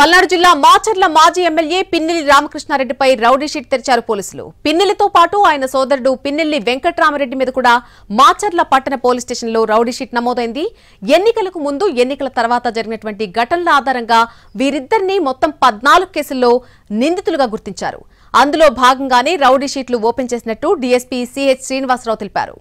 పల్నాడు జిల్లా మాచర్ల మాజీ MLA Pinnelli రామకృష్ణారెడ్డిపై rowdy sheet తెరిచారు పోలీసులు పిన్నెల్లితో పాటు ఆయన సోదరుడు పిన్నెల్లి వెంకట్రామరెడ్డి మీద కూడా మాచర్ల పట్టణ పోలీస్ స్టేషన్లో రౌడీషీట్ నమోదైంది ఎన్నికలకు ముందు ఎన్నికల తర్వాత జరిగినటువంటి ఘటనల ఆధారంగా వీరిద్దరినీ మొత్తం పద్నాలుగు కేసుల్లో నిందితులుగా గుర్తించారు అందులో భాగంగానే రౌడీషీట్లు ఓపెన్ చేసినట్టు డీఎస్పీ సిహెచ్ శ్రీనివాసరావు తెలిపారు